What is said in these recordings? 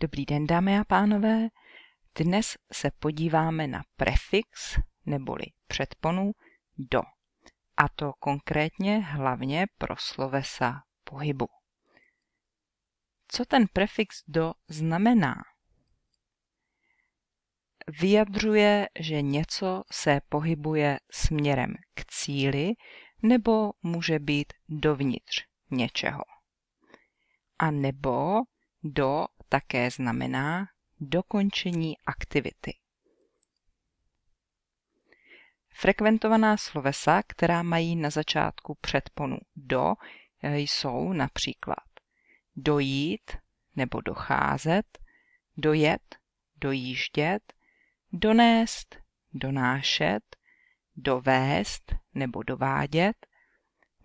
Dobrý den, dámy a pánové. Dnes se podíváme na prefix neboli předponu do, a to konkrétně hlavně pro slovesa pohybu. Co ten prefix do znamená? Vyjadřuje, že něco se pohybuje směrem k cíli nebo může být dovnitř něčeho. A nebo do také znamená dokončení aktivity. Frekventovaná slovesa, která mají na začátku předponu do, eh, jsou například dojít nebo docházet, dojet, dojíždět, donést, donášet, dovést nebo dovádět,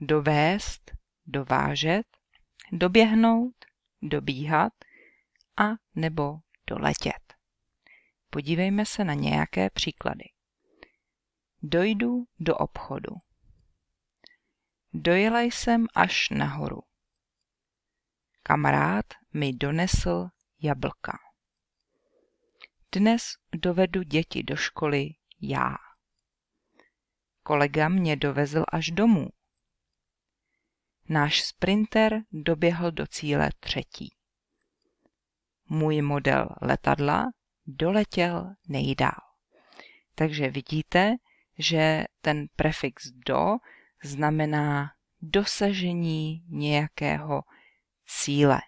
dovést, dovážet, doběhnout, dobíhat, a nebo doletět. Podívejme se na nějaké příklady. Dojdu do obchodu. Dojela jsem až nahoru. Kamarád mi donesl jablka. Dnes dovedu děti do školy já. Kolega mě dovezl až domů. Náš sprinter doběhl do cíle třetí můj model letadla doletěl nejdál. Takže vidíte, že ten prefix do znamená dosažení nějakého cíle.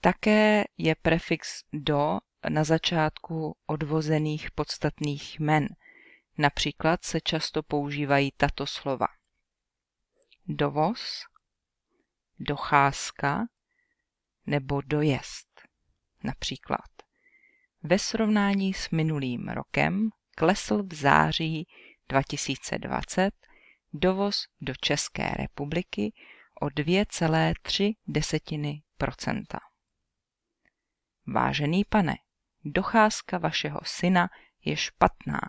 Také je prefix do na začátku odvozených podstatných jmen. Například se často používají tato slova dovoz, docházka nebo dojezd. Například ve srovnání s minulým rokem klesl v září 2020 dovoz do České republiky o 2,3 Vážený pane, docházka vašeho syna je špatná,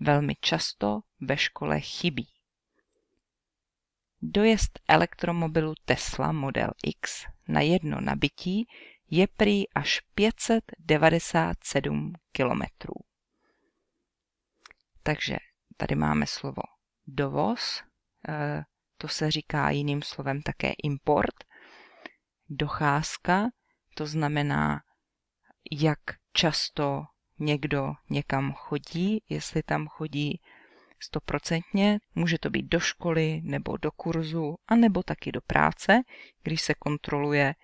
velmi často ve škole chybí. Dojezd elektromobilu Tesla Model X na jedno nabití je prý až 597 kilometrů. Takže tady máme slovo dovoz, eh, to se říká jiným slovem také import, docházka, to znamená, jak často někdo někam chodí, jestli tam chodí stoprocentně, může to být do školy nebo do kurzu, anebo taky do práce, když se kontroluje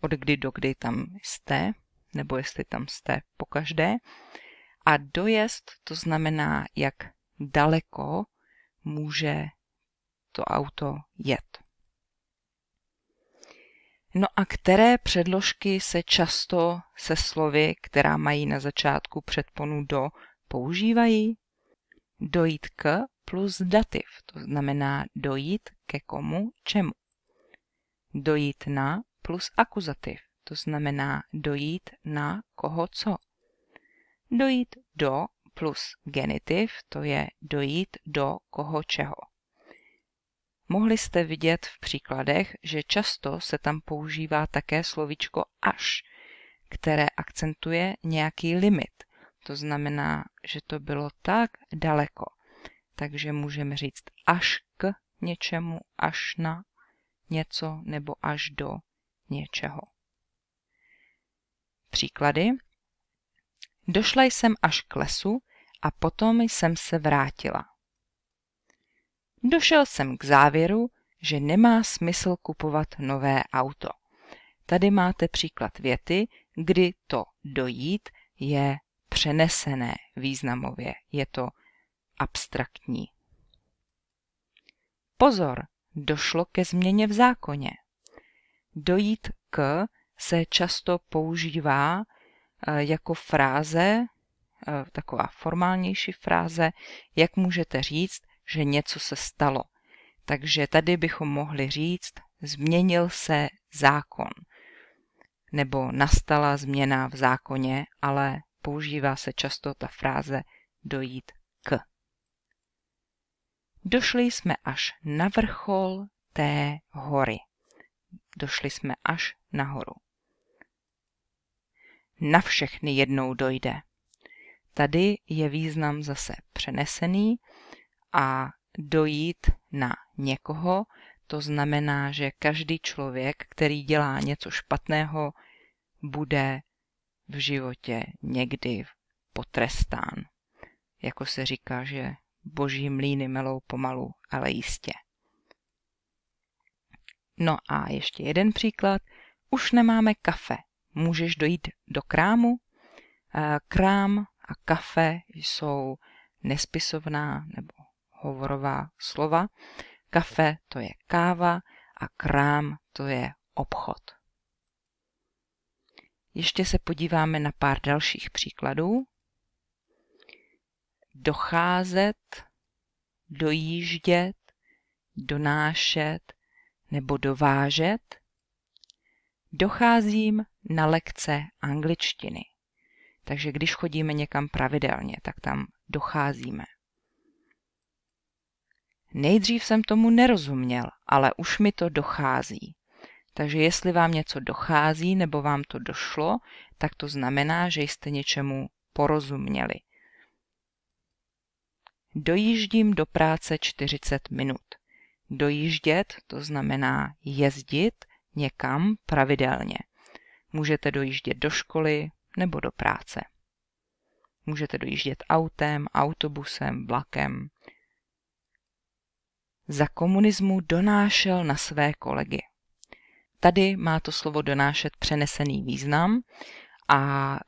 od kdy do kdy tam jste, nebo jestli tam jste po každé. A dojezd to znamená, jak daleko může to auto jet. No a které předložky se často se slovy, která mají na začátku předponu do, používají? dojít k plus dativ, to znamená dojít ke komu, čemu. Dojít na plus akuzativ, to znamená dojít na koho co. Dojít do plus genitiv, to je dojít do koho čeho. Mohli jste vidět v příkladech, že často se tam používá také slovíčko až, které akcentuje nějaký limit, to znamená, že to bylo tak daleko. Takže můžeme říct až k něčemu, až na něco nebo až do něčeho. Příklady. Došla jsem až k lesu a potom jsem se vrátila. Došel jsem k závěru, že nemá smysl kupovat nové auto. Tady máte příklad věty, kdy to dojít je přenesené významově, je to abstraktní. Pozor, došlo ke změně v zákoně. Dojít k se často používá eh, jako fráze, eh, taková formálnější fráze, jak můžete říct, že něco se stalo. Takže tady bychom mohli říct, změnil se zákon, nebo nastala změna v zákoně, ale používá se často ta fráze dojít k. Došli jsme až na vrchol té hory. Došli jsme až nahoru. Na všechny jednou dojde. Tady je význam zase přenesený a dojít na někoho, to znamená, že každý člověk, který dělá něco špatného, bude v životě někdy potrestán. Jako se říká, že boží mlíny melou pomalu, ale jistě. No a ještě jeden příklad. Už nemáme kafe. Můžeš dojít do krámu. Eh, krám a kafe jsou nespisovná nebo hovorová slova. Kafe to je káva a krám to je obchod. Ještě se podíváme na pár dalších příkladů. Docházet, dojíždět, donášet nebo dovážet. Docházím na lekce angličtiny. Takže když chodíme někam pravidelně, tak tam docházíme. Nejdřív jsem tomu nerozuměl, ale už mi to dochází. Takže jestli vám něco dochází nebo vám to došlo, tak to znamená, že jste něčemu porozuměli. Dojíždím do práce 40 minut. Dojíždět to znamená jezdit někam pravidelně. Můžete dojíždět do školy nebo do práce. Můžete dojíždět autem, autobusem, vlakem. Za komunismu donášel na své kolegy. Tady má to slovo donášet přenesený význam a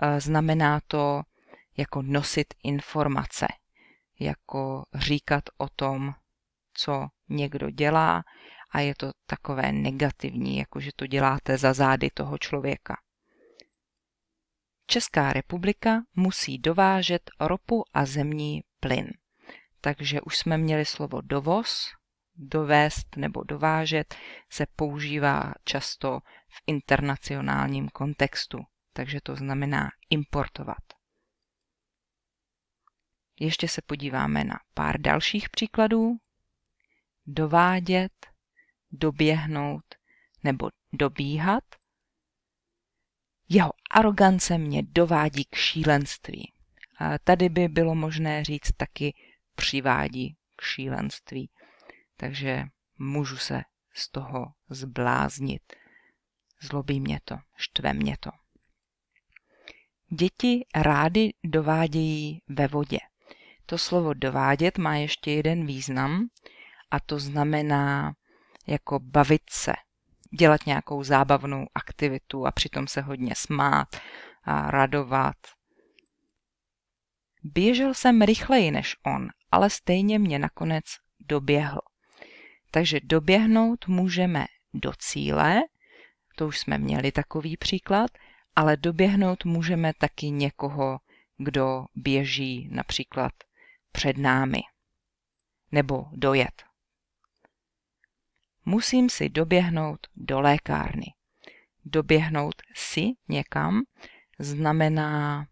e, znamená to jako nosit informace, jako říkat o tom, co někdo dělá a je to takové negativní, jako že to děláte za zády toho člověka. Česká republika musí dovážet ropu a zemní plyn. Takže už jsme měli slovo dovoz, dovést nebo dovážet se používá často v internacionálním kontextu, takže to znamená importovat. Ještě se podíváme na pár dalších příkladů. Dovádět, doběhnout nebo dobíhat. Jeho arogance mě dovádí k šílenství. Tady by bylo možné říct taky přivádí k šílenství takže můžu se z toho zbláznit. Zlobí mě to, štve mě to. Děti rády dovádějí ve vodě. To slovo dovádět má ještě jeden význam a to znamená jako bavit se, dělat nějakou zábavnou aktivitu a přitom se hodně smát a radovat. Běžel jsem rychleji než on, ale stejně mě nakonec doběhl. Takže doběhnout můžeme do cíle, to už jsme měli takový příklad, ale doběhnout můžeme taky někoho, kdo běží například před námi nebo dojet. Musím si doběhnout do lékárny. Doběhnout si někam znamená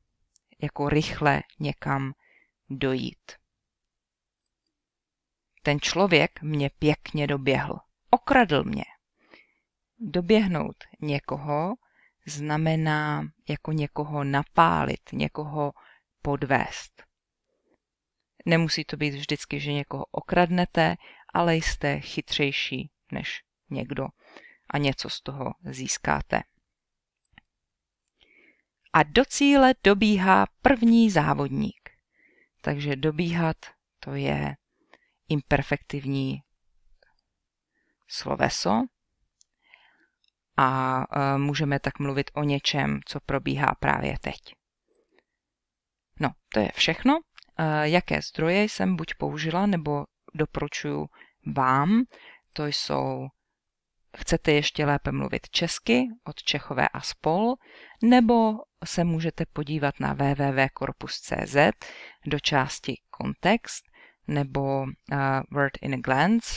jako rychle někam dojít. Ten člověk mě pěkně doběhl. Okradl mě. Doběhnout někoho znamená jako někoho napálit, někoho podvést. Nemusí to být vždycky, že někoho okradnete, ale jste chytřejší než někdo a něco z toho získáte. A do cíle dobíhá první závodník. Takže dobíhat to je imperfektivní sloveso a e, můžeme tak mluvit o něčem, co probíhá právě teď. No, to je všechno. E, jaké zdroje jsem buď použila, nebo doporučuji vám, to jsou chcete ještě lépe mluvit česky od Čechové a spol, nebo se můžete podívat na www.korpus.cz do části Kontext, nebo uh, Word in a Glance,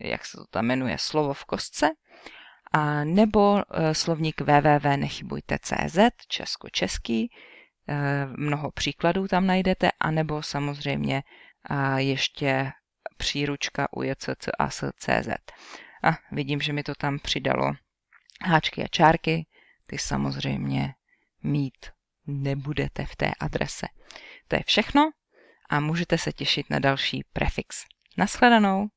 jak se to tam jmenuje, slovo v kostce, a nebo uh, slovník www.nechybujte.cz, česko-český, uh, mnoho příkladů tam najdete, anebo samozřejmě uh, ještě příručka jccas.cz. A vidím, že mi to tam přidalo háčky a čárky, ty samozřejmě mít nebudete v té adrese. To je všechno a můžete se těšit na další prefix. Naschledanou!